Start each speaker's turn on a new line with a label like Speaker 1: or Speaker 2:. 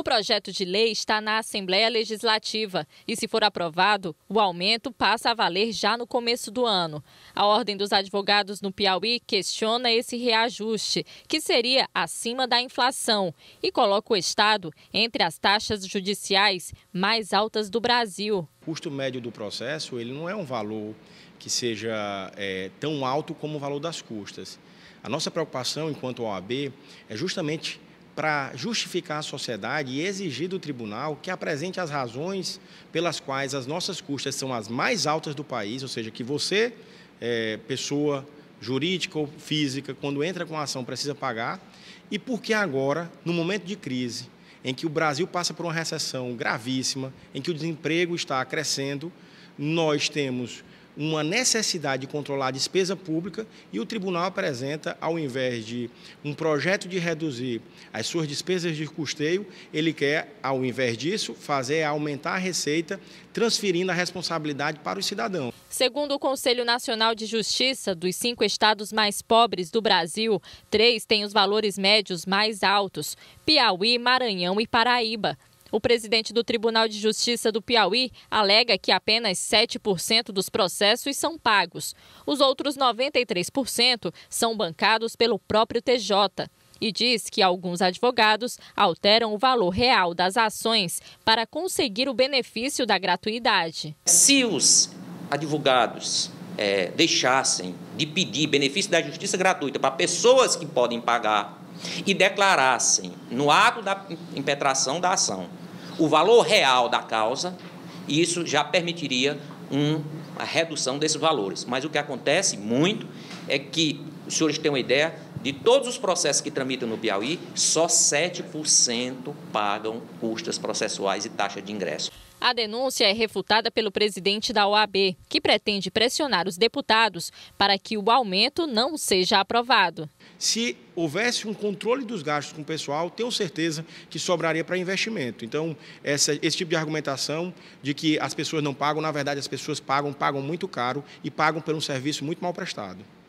Speaker 1: O projeto de lei está na Assembleia Legislativa e, se for aprovado, o aumento passa a valer já no começo do ano. A Ordem dos Advogados no Piauí questiona esse reajuste, que seria acima da inflação, e coloca o Estado entre as taxas judiciais mais altas do Brasil.
Speaker 2: O custo médio do processo ele não é um valor que seja é, tão alto como o valor das custas. A nossa preocupação enquanto OAB é justamente para justificar a sociedade e exigir do tribunal que apresente as razões pelas quais as nossas custas são as mais altas do país, ou seja, que você, é, pessoa jurídica ou física, quando entra com a ação precisa pagar, e porque agora, no momento de crise, em que o Brasil passa por uma recessão gravíssima, em que o desemprego está crescendo, nós temos uma necessidade de controlar a despesa pública e o tribunal apresenta, ao invés de um projeto de reduzir as suas despesas de custeio, ele quer, ao invés disso, fazer aumentar a receita, transferindo a responsabilidade para os cidadãos.
Speaker 1: Segundo o Conselho Nacional de Justiça, dos cinco estados mais pobres do Brasil, três têm os valores médios mais altos: Piauí, Maranhão e Paraíba. O presidente do Tribunal de Justiça do Piauí alega que apenas 7% dos processos são pagos. Os outros 93% são bancados pelo próprio TJ. E diz que alguns advogados alteram o valor real das ações para conseguir o benefício da gratuidade. Se os
Speaker 3: advogados é, deixassem de pedir benefício da justiça gratuita para pessoas que podem pagar e declarassem no ato da impetração da ação o valor real da causa, isso já permitiria um, uma redução desses valores. Mas o que acontece muito é que, os senhores têm uma ideia, de todos os processos que tramitam no Piauí, só 7% pagam custas processuais e taxa de ingresso.
Speaker 1: A denúncia é refutada pelo presidente da OAB, que pretende pressionar os deputados para que o aumento não seja aprovado.
Speaker 2: Se houvesse um controle dos gastos com o pessoal, tenho certeza que sobraria para investimento. Então, essa, esse tipo de argumentação de que as pessoas não pagam, na verdade, as pessoas pagam, pagam muito caro e pagam por um serviço muito mal prestado.